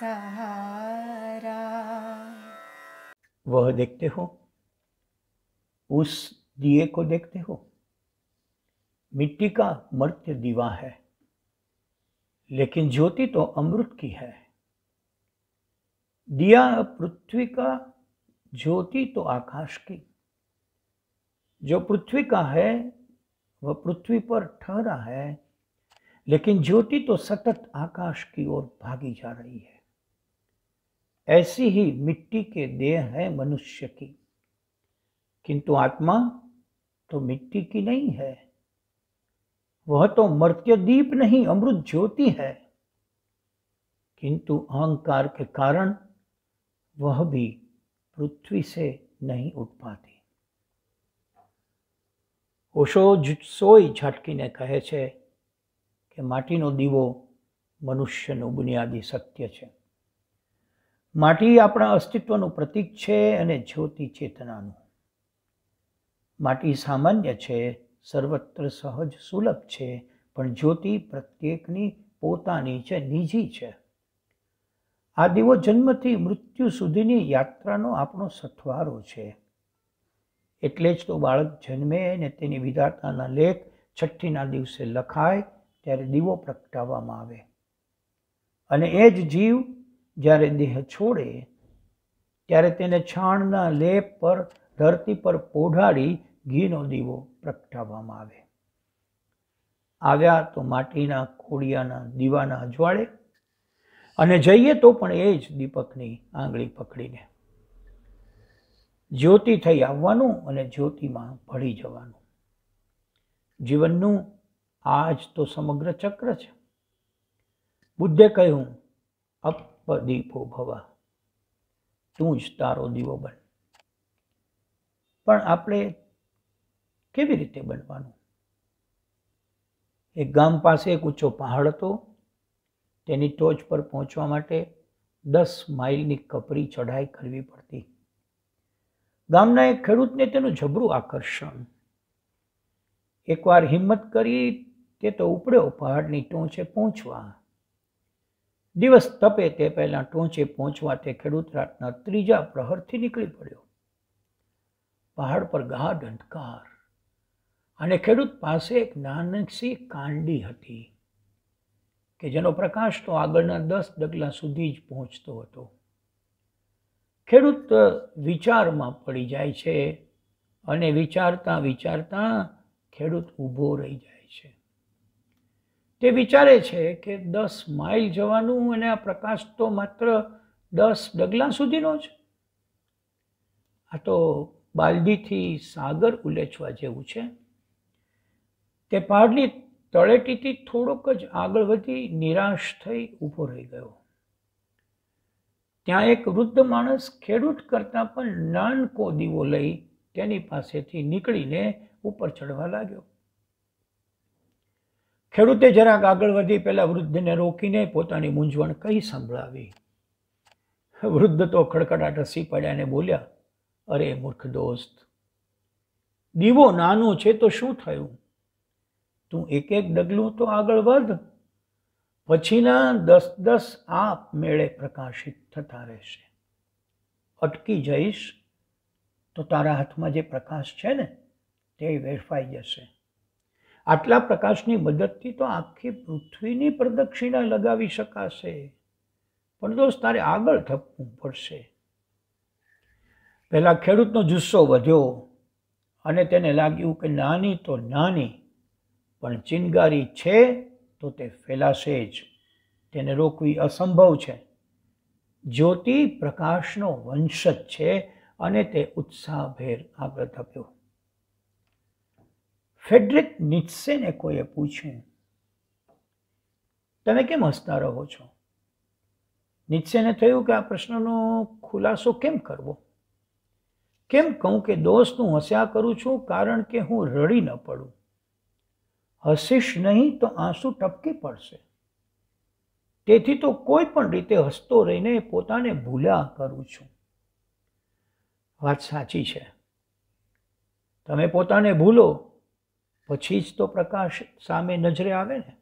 सहारा वह देखते हो उस दिए को देखते हो मिट्टी का मृत्यु दीवा है लेकिन ज्योति तो अमृत की है दिया पृथ्वी का ज्योति तो आकाश की जो पृथ्वी का है वह पृथ्वी पर ठहरा है लेकिन ज्योति तो सतत आकाश की ओर भागी जा रही है ऐसी ही मिट्टी के देह है मनुष्य की किंतु आत्मा तो मिट्टी की नहीं है वह तो मर्त्यदीप नहीं अमृत ज्योति है किंतु अहंकार के कारण वह भी पृथ्वी से नहीं उठ पाती ઓશો સોય ઝાટકીને કહે છે કે માટીનો दीवो मनुष्य नुनियादी सत्य है માટી આપણા અસ્તિત્વનું પ્રતીક છે અને જ્યોતિ ચેતનાનું માટી સામાન્ય છે સર્વત્ર સહજ સુલભ છે પણ જ્યોતિ પ્રત્યેકની પોતાની છે નિજી છે આ દીવો જન્મથી મૃત્યુ સુધીની યાત્રાનો આપણો સથવારો છે એટલે જ તો બાળક જન્મે અને તેની વિધાતાના લેખ છઠ્ઠીના દિવસે લખાય ત્યારે દીવો પ્રગટાવવામાં આવે અને એ જ જીવ જ્યારે દેહ છોડે ત્યારે તેને છાણના લેપ પર ધરતી પર પોઢાડી ઘીનો દીવો પ્રગટાવવામાં આવે આવ્યા તો માટીના કોડિયાના દીવાના અજવાળે અને જઈએ તો પણ એ જ દીપકની આંગળી પકડીને જ્યોતિ થઈ આવવાનું અને જ્યોતિમાં ભળી જવાનું જીવનનું આ જ તો સમગ્ર ચક્ર છે બુદ્ધે કહ્યું અપ દીપો ભવા તું જ તારો દીવો બન પણ આપણે કેવી રીતે બનવાનું એક ગામ પાસે એક ઊંચો પહાડ હતો તેની ટોચ પર પહોંચવા માટે દસ માઇલની કપરી ચઢાઈ કરવી પડતી ગામના એક ખેડૂતને તેનું જબરું આકર્ષણ એકવાર હિંમત કરી તે તો ઉપડ્યો પહાડની ટોચે પહોંચવા દિવસ તપે તે પહેલાં ટોંચે પહોંચવા તે ખેડૂત રાતના ત્રીજા પ્રહરથી નીકળી પડ્યો પહાડ પર ગાઢ અંધકાર અને ખેડૂત પાસે એક નાનકસી કાંડી હતી કે જેનો પ્રકાશ તો આગળના દસ ડગલા સુધી જ પહોંચતો હતો ખેડૂત વિચારમાં પડી જાય છે અને વિચારતા વિચારતા ખેડૂત ઊભો રહી જાય તે વિચારે છે કે દસ માઇલ જવાનું અને આ પ્રકાશ તો માત્ર દસ ડગલા સુધીનો જ આ તો બાલદીથી સાગર ઉલેચવા જેવું છે તે પહાડની તળેટીથી થોડોક જ આગળ વધી નિરાશ થઈ ઊભો રહી ગયો ત્યાં એક વૃદ્ધ માણસ ખેડૂત કરતાં પણ નાનકો દીવો લઈ તેની પાસેથી નીકળીને ઉપર ચડવા લાગ્યો ખેડૂતે જરાક આગળ વધી પહેલાં વૃદ્ધને રોકીને પોતાની મૂંઝવણ કહી સંભળાવી વૃદ્ધ તો ખડખડાટ હસી પડ્યા અને બોલ્યા અરે મૂર્ખ દોસ્ત દીવો નાનો છે તો શું થયું તું એક એક ડગલું તો આગળ વધ પછીના દસ દસ આપ મેળે પ્રકાશિત થતા રહેશે અટકી જઈશ તો તારા હાથમાં જે પ્રકાશ છે ને તે વેડફાઈ જશે આટલા પ્રકાશની મદદથી તો આખી પૃથ્વીની પ્રદક્ષિણા લગાવી શકાશે પણ દોસ્ત તારે આગળ થપવું પડશે પહેલાં ખેડૂતનો જુસ્સો વધ્યો અને તેને લાગ્યું કે નાની તો નાની પણ ચિનગારી છે તો તે ફેલાશે જ તેને રોકવી અસંભવ છે જ્યોતિ પ્રકાશનો વંશજ છે અને તે ઉત્સાહભેર આગળ થપ્યો ફેડરિક નિત્સેને કોઈએ પૂછ્યું તમે કેમ હસતા રહો છો નિત્સેને થયું કે આ પ્રશ્નનો ખુલાસો કેમ કરવો કેમ કહું કે દોસ્ત હું હસ્યા કરું છું કારણ કે હું રડી ન પડું હસીશ નહીં તો આંસુ ટપકી પડશે તેથી તો કોઈ પણ રીતે હસતો રહીને પોતાને ભૂલા કરું છું વાત સાચી છે તમે પોતાને ભૂલો પછી જ તો પ્રકાશ સામે નજરે આવે ને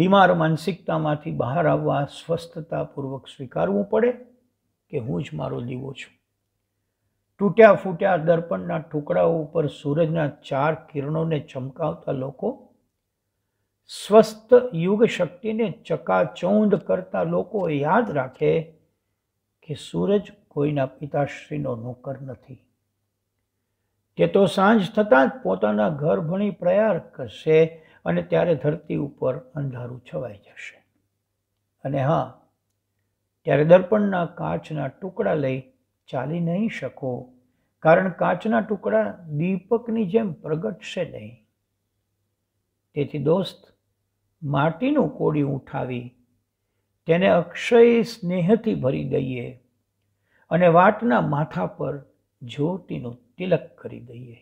બીમાર માનસિકતામાંથી બહાર આવવા સ્વસ્થતાપૂર્વક સ્વીકારવું પડે કે હું જ મારો દીવો છું તૂટ્યા ફૂટ્યા દર્પણના ટુકડાઓ ઉપર સૂરજના ચાર કિરણોને ચમકાવતા લોકો સ્વસ્થ યુગ શક્તિને ચકાચૌંધ કરતા લોકો યાદ રાખે કે સૂરજ કોઈના પિતાશ્રીનો નોકર નથી તે તો સાંજ થતાં જ પોતાના ઘર ભણી પ્રયાર કરશે અને ત્યારે ધરતી ઉપર અંધારું છવાઈ જશે અને હા ત્યારે દર્પણના કાચના ટુકડા લઈ ચાલી નહીં શકો કારણ કાચના ટુકડા દીપકની જેમ પ્રગટશે નહીં તેથી દોસ્ત માટીનું કોડી ઉઠાવી તેને અક્ષય સ્નેહથી ભરી દઈએ અને વાટના માથા પર જ્યોતિનું તિલક કરી દઈએ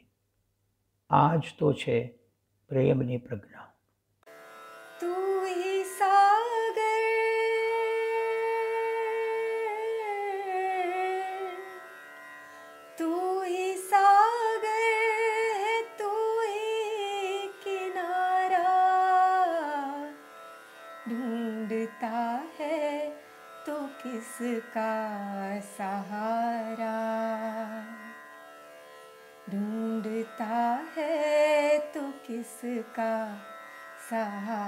આ જ તો છે પ્રેમની પ્રજ્ઞા तेरा सहारा ढूंढता है तू किसका सहारा